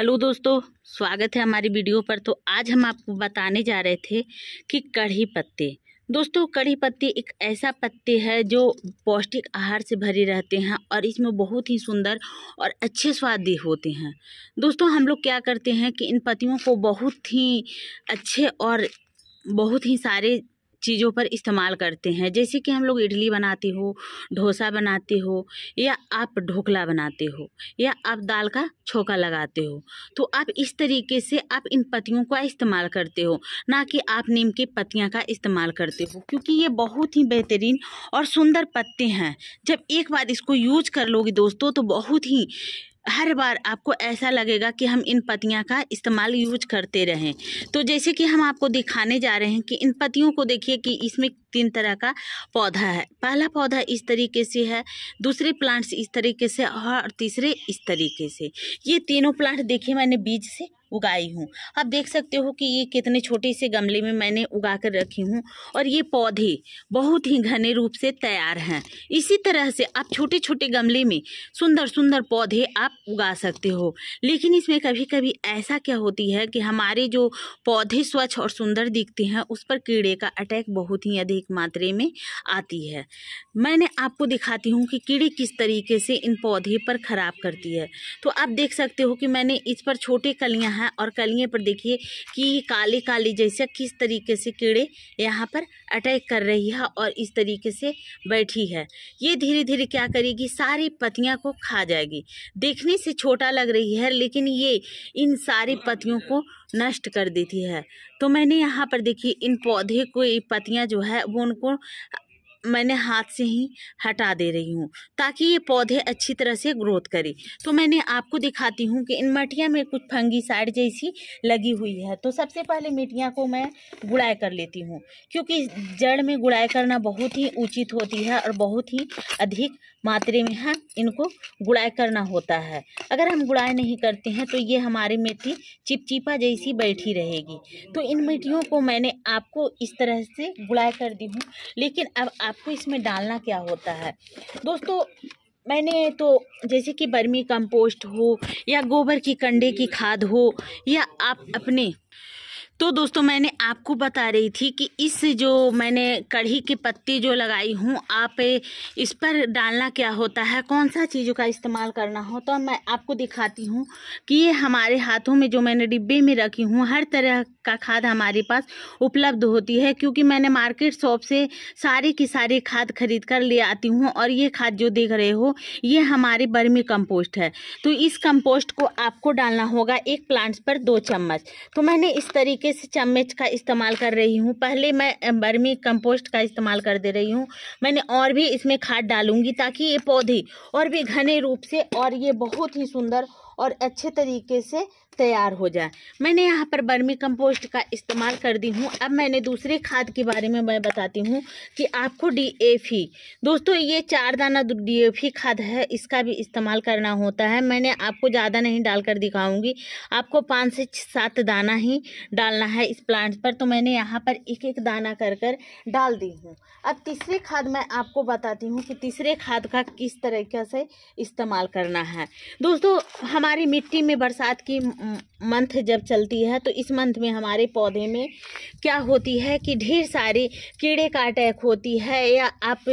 hello दोस्तों स्वागत है हमारी वीडियो पर तो आज हम आपको बताने जा रहे थे कि कढ़ी पत्ते दोस्तों कढ़ी पत्ते एक ऐसा पत्ते है जो पौष्टिक आहार से भरे रहते हैं और इसमें बहुत ही सुंदर और अच्छे स्वादी होते हैं दोस्तों हम लोग क्या करते हैं कि इन पत्तियों को बहुत ही अच्छे और बहुत ही सारे चीज़ों पर इस्तेमाल करते हैं जैसे कि हम लोग इडली बनाते हो डोसा बनाते हो या आप ढोकला बनाते हो या आप दाल का छोका लगाते हो तो आप इस तरीके से आप इन पत्तियों का इस्तेमाल करते हो ना कि आप नीम की पत्तियाँ का इस्तेमाल करते हो क्योंकि ये बहुत ही बेहतरीन और सुंदर पत्ते हैं जब एक बार इसको यूज कर लोगे दोस्तों तो बहुत ही हर बार आपको ऐसा लगेगा कि हम इन पतियाँ का इस्तेमाल यूज करते रहें तो जैसे कि हम आपको दिखाने जा रहे हैं कि इन पतियों को देखिए कि इसमें तीन तरह का पौधा है पहला पौधा इस तरीके से है दूसरे प्लांट्स इस तरीके से और तीसरे इस तरीके से ये तीनों प्लांट देखिए मैंने बीज से उगाई हूँ आप देख सकते हो कि ये कितने छोटे से गमले में मैंने उगा कर रखी हूँ और ये पौधे बहुत ही घने रूप से तैयार हैं इसी तरह से आप छोटे छोटे गमले में सुंदर सुंदर पौधे आप उगा सकते हो लेकिन इसमें कभी कभी ऐसा क्या होती है कि हमारे जो पौधे स्वच्छ और सुंदर दिखते हैं उस पर कीड़े का अटैक बहुत ही अधिक मात्रा में आती है मैंने आपको दिखाती हूँ कि कीड़े किस तरीके से इन पौधे पर ख़राब करती है तो आप देख सकते हो कि मैंने इस पर छोटे कलियाँ है और कलिए पर देखिए कि काली काली जैसे किस तरीके से कीड़े यहाँ पर अटैक कर रही है और इस तरीके से बैठी है ये धीरे धीरे क्या करेगी सारी पत्तियाँ को खा जाएगी देखने से छोटा लग रही है लेकिन ये इन सारी पत्तियों को नष्ट कर देती है तो मैंने यहाँ पर देखी इन पौधे को पत्तियाँ जो है वो उनको मैंने हाथ से ही हटा दे रही हूँ ताकि ये पौधे अच्छी तरह से ग्रोथ करें तो मैंने आपको दिखाती हूँ कि इन मटिया में कुछ फंगी साइड जैसी लगी हुई है तो सबसे पहले मिटिया को मैं गुड़ाई कर लेती हूँ क्योंकि जड़ में गुड़ाई करना बहुत ही उचित होती है और बहुत ही अधिक मात्रा में हम हाँ इनको गुड़ाई करना होता है अगर हम गुड़ाई नहीं करते हैं तो ये हमारी मिट्टी चिपचिपा जैसी बैठी रहेगी तो इन मिट्टियों को मैंने आपको इस तरह से गुड़ाई कर दी हूँ लेकिन अब आप आपको इसमें डालना क्या होता है दोस्तों मैंने तो जैसे कि बर्मी कंपोस्ट हो या गोबर की कंडे की खाद हो या आप अपने तो दोस्तों मैंने आपको बता रही थी कि इस जो मैंने कढ़ी की पत्ती जो लगाई हूँ आप इस पर डालना क्या होता है कौन सा चीज़ों का इस्तेमाल करना हो तो मैं आपको दिखाती हूँ कि ये हमारे हाथों में जो मैंने डिब्बे में रखी हूँ हर तरह का खाद हमारे पास उपलब्ध होती है क्योंकि मैंने मार्केट शॉप से सारी की सारी खाद खरीद कर ले आती हूँ और ये खाद जो देख रहे हो ये हमारे बर्मी कंपोस्ट है तो इस कंपोस्ट को आपको डालना होगा एक प्लांट्स पर दो चम्मच तो मैंने इस तरीके से चम्मच का इस्तेमाल कर रही हूँ पहले मैं बर्मी कंपोस्ट का इस्तेमाल कर दे रही हूँ मैंने और भी इसमें खाद डालूंगी ताकि ये पौधे और भी घने रूप से और ये बहुत ही सुंदर और अच्छे तरीके से तैयार हो जाए मैंने यहाँ पर बर्मी कंपोस्ट का इस्तेमाल कर दी हूँ अब मैंने दूसरे खाद के बारे में मैं बताती हूँ कि आपको डीएफी दोस्तों ये चार दाना डीएफी खाद है इसका भी इस्तेमाल करना होता है मैंने आपको ज़्यादा नहीं डालकर दिखाऊंगी आपको पाँच से सात दाना ही डालना है इस प्लांट पर तो मैंने यहाँ पर एक एक दाना कर कर डाल दी हूँ अब तीसरे खाद मैं आपको बताती हूँ कि तीसरे खाद का किस तरीके से इस्तेमाल करना है दोस्तों हमारी मिट्टी में बरसात की मंथ जब चलती है तो इस मंथ में हमारे पौधे में क्या होती है कि ढेर सारे कीड़े का अटैक होती है या आप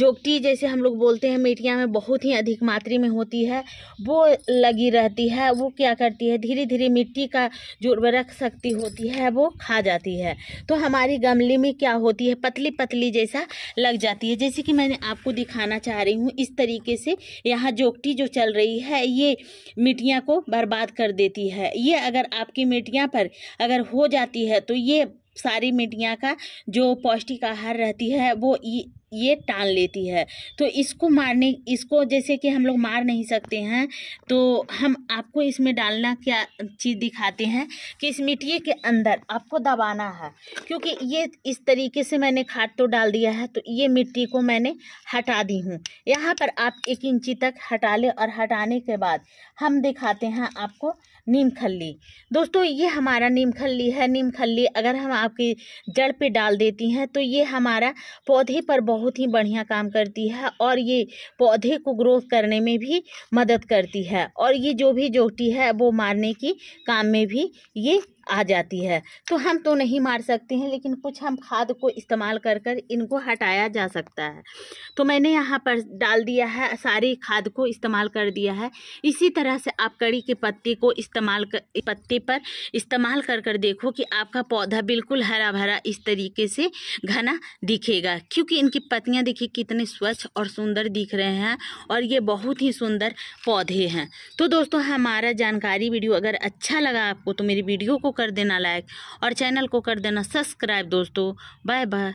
जोगटी जैसे हम लोग बोलते हैं मिट्टिया में बहुत ही अधिक मात्रा में होती है वो लगी रहती है वो क्या करती है धीरे धीरे मिट्टी का जो उर्वरक शक्ति होती है वो खा जाती है तो हमारे गमले में क्या होती है पतली पतली जैसा लग जाती है जैसे कि मैंने आपको दिखाना चाह रही हूँ इस तरीके से यहाँ जोगटी जो चल रही है ये मिट्टियाँ को बर्बाद कर देती है जाती है ये अगर आपकी मिट्टियाँ पर अगर हो जाती है तो ये सारी मिट्टियाँ का जो पौष्टिक आहार रहती है वो ये टाल लेती है तो इसको मारने इसको जैसे कि हम लोग मार नहीं सकते हैं तो हम आपको इसमें डालना क्या चीज़ दिखाते हैं कि इस मिट्टी के अंदर आपको दबाना है क्योंकि ये इस तरीके से मैंने खाद तो डाल दिया है तो ये मिट्टी को मैंने हटा दी हूँ यहाँ पर आप एक इंची तक हटा लें और हटाने के बाद हम दिखाते हैं आपको नीम खल्ली दोस्तों ये हमारा नीम खल्ली है नीम खल्ली अगर हम आपकी जड़ पे डाल देती हैं तो ये हमारा पौधे पर बहुत बहुत ही बढ़िया काम करती है और ये पौधे को ग्रोथ करने में भी मदद करती है और ये जो भी जोटी है वो मारने की काम में भी ये आ जाती है तो हम तो नहीं मार सकते हैं लेकिन कुछ हम खाद को इस्तेमाल कर कर इनको हटाया जा सकता है तो मैंने यहाँ पर डाल दिया है सारी खाद को इस्तेमाल कर दिया है इसी तरह से आप कड़ी के पत्ते को इस्तेमाल कर पत्ते पर इस्तेमाल कर कर देखो कि आपका पौधा बिल्कुल हरा भरा इस तरीके से घना दिखेगा क्योंकि इनकी पत्तियाँ देखिए कितने स्वच्छ और सुंदर दिख रहे हैं और ये बहुत ही सुंदर पौधे हैं तो दोस्तों हमारा जानकारी वीडियो अगर अच्छा लगा आपको तो मेरी वीडियो को कर देना लाइक और चैनल को कर देना सब्सक्राइब दोस्तों बाय बाय